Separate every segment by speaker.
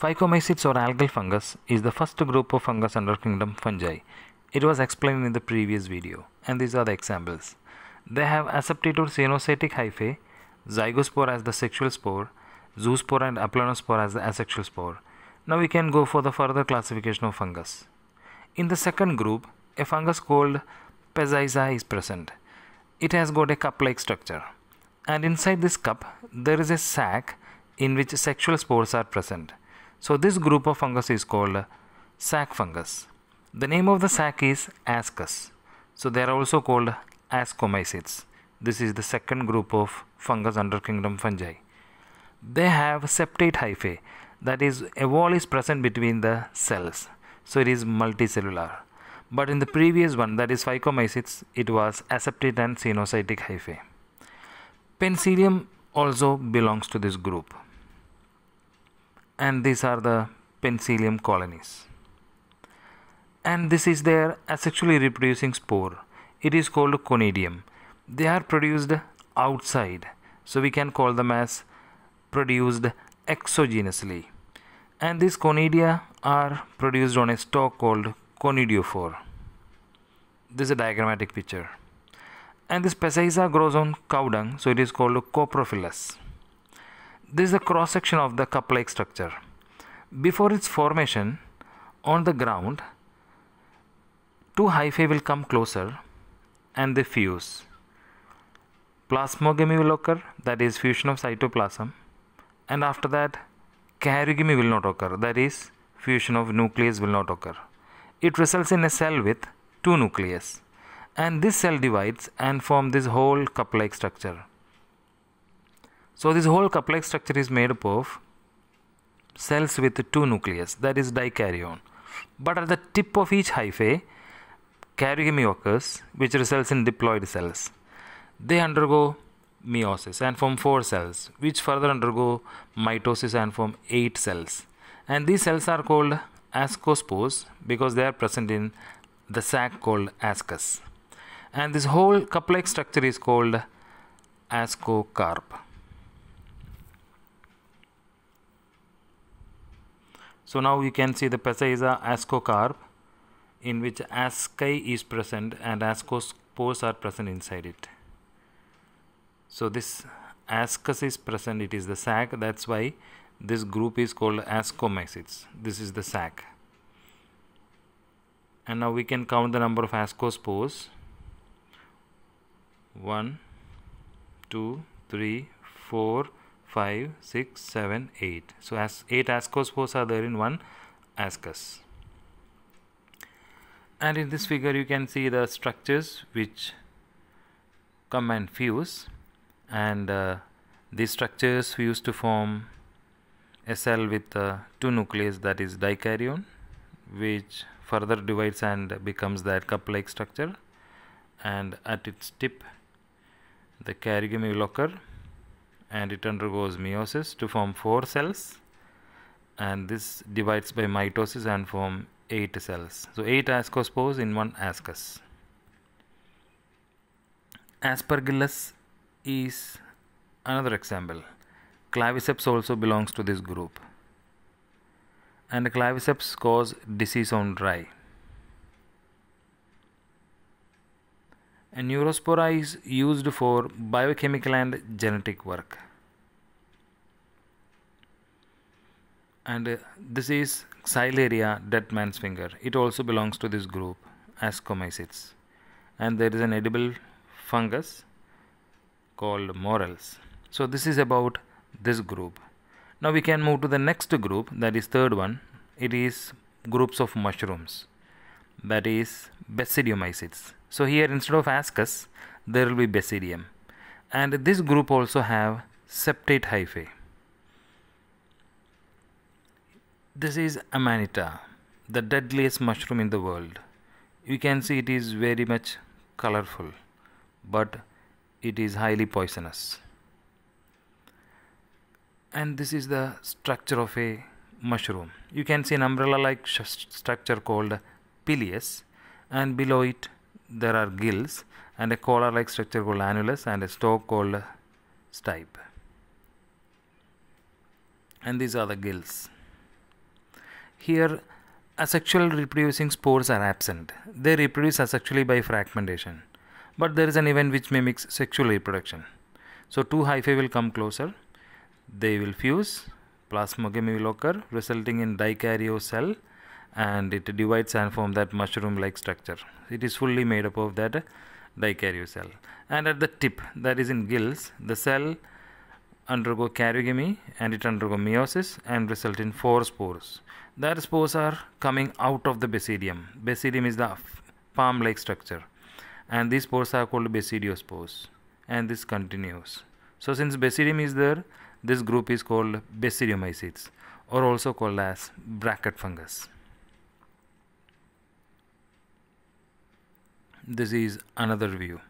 Speaker 1: Phycomycetes or algal fungus is the first group of fungus under kingdom fungi. It was explained in the previous video and these are the examples. They have acceptator cyanocytic hyphae, zygospore as the sexual spore, zoospore and aplanospore as the asexual spore. Now we can go for the further classification of fungus. In the second group, a fungus called Peziza is present. It has got a cup-like structure. And inside this cup, there is a sac in which sexual spores are present. So this group of fungus is called sac fungus. The name of the sac is ascus. So they are also called ascomycetes. This is the second group of fungus under kingdom fungi. They have septate hyphae that is a wall is present between the cells. So it is multicellular. But in the previous one that is phycomycetes it was aseptate and cenocytic hyphae. Penicillium also belongs to this group and these are the penicillium colonies and this is their asexually reproducing spore it is called conidium they are produced outside so we can call them as produced exogenously and these conidia are produced on a stalk called conidiophore this is a diagrammatic picture and this pessiza grows on cow dung so it is called coprophyllus this is a cross section of the cup like structure. Before its formation on the ground, two hyphae will come closer and they fuse. Plasmogamy will occur, that is, fusion of cytoplasm, and after that, karyogamy will not occur, that is, fusion of nucleus will not occur. It results in a cell with two nucleus, and this cell divides and form this whole cup like structure. So this whole complex structure is made up of cells with two nucleus that is dikaryon. But at the tip of each hyphae karyomy occurs which results in diploid cells. They undergo meiosis and form 4 cells which further undergo mitosis and form 8 cells. And these cells are called ascospores because they are present in the sac called ascus. And this whole complex structure is called ascocarp. So now you can see the PESA is a ASCO-CARB in which asci is present and ascospores are present inside it. So this ascus is present, it is the sac, that's why this group is called ascomycetes. This is the sac. And now we can count the number of ascospores. 1, 2, 3, 4, 5, 6, 7, 8. So as 8 ASCOS fours are there in one ASCUS. And in this figure you can see the structures which come and fuse and uh, these structures fuse to form a cell with uh, two nucleus that is dikaryon which further divides and becomes that cup-like structure and at its tip the karyogamy will occur and it undergoes meiosis to form four cells and this divides by mitosis and form eight cells. So eight ascospores in one ascus. Aspergillus is another example. Claviceps also belongs to this group. And claviceps cause disease on rye. and Neurospora is used for biochemical and genetic work. And uh, this is Xylaria, dead man's finger. It also belongs to this group, Ascomycetes. And there is an edible fungus called morels. So this is about this group. Now we can move to the next group, that is third one. It is groups of mushrooms, that is Basidiomycetes so here instead of ascus, there will be basidium. And this group also have septate hyphae. This is Amanita, the deadliest mushroom in the world. You can see it is very much colorful, but it is highly poisonous. And this is the structure of a mushroom. You can see an umbrella like structure called pileus, and below it there are gills and a collar-like structure called annulus and a stalk called stipe. And these are the gills. Here, asexual reproducing spores are absent. They reproduce asexually by fragmentation. But there is an event which mimics sexual reproduction. So two hyphae will come closer. They will fuse. Plasmogamy will occur, resulting in dikaryote cell and it divides and form that mushroom like structure. It is fully made up of that cell. And at the tip, that is in gills, the cell undergo karyogamy and it undergo meiosis and result in four spores. That spores are coming out of the basidium. Basidium is the palm like structure and these spores are called basidiospores and this continues. So since basidium is there, this group is called basidiomycetes or also called as bracket fungus. this is another view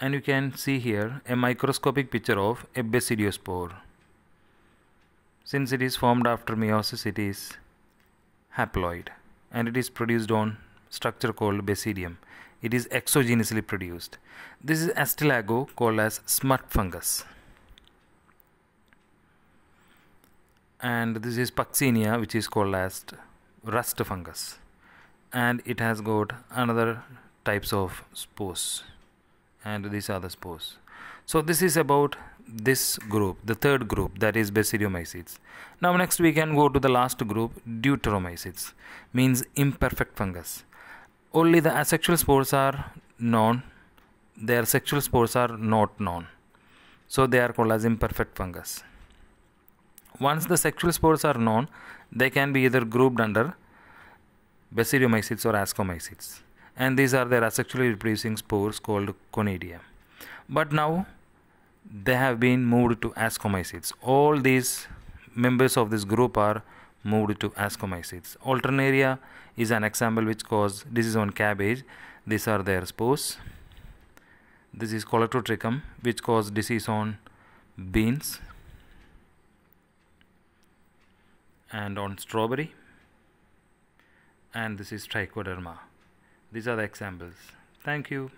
Speaker 1: and you can see here a microscopic picture of a basidiospore since it is formed after meiosis it is haploid and it is produced on structure called basidium it is exogenously produced this is astilago called as smut fungus and this is Puccinia, which is called as rust fungus and it has got another types of spores and these are the spores so this is about this group the third group that is basidiomycetes now next we can go to the last group deuteromycetes means imperfect fungus only the asexual spores are known their sexual spores are not known so they are called as imperfect fungus once the sexual spores are known they can be either grouped under basidiomycetes or ascomycetes and these are their asexually reproducing spores called conidia but now they have been moved to ascomycetes all these members of this group are moved to ascomycetes alternaria is an example which cause disease on cabbage these are their spores this is Colletotrichum, which cause disease on beans and on strawberry and this is trichoderma. These are the examples. Thank you.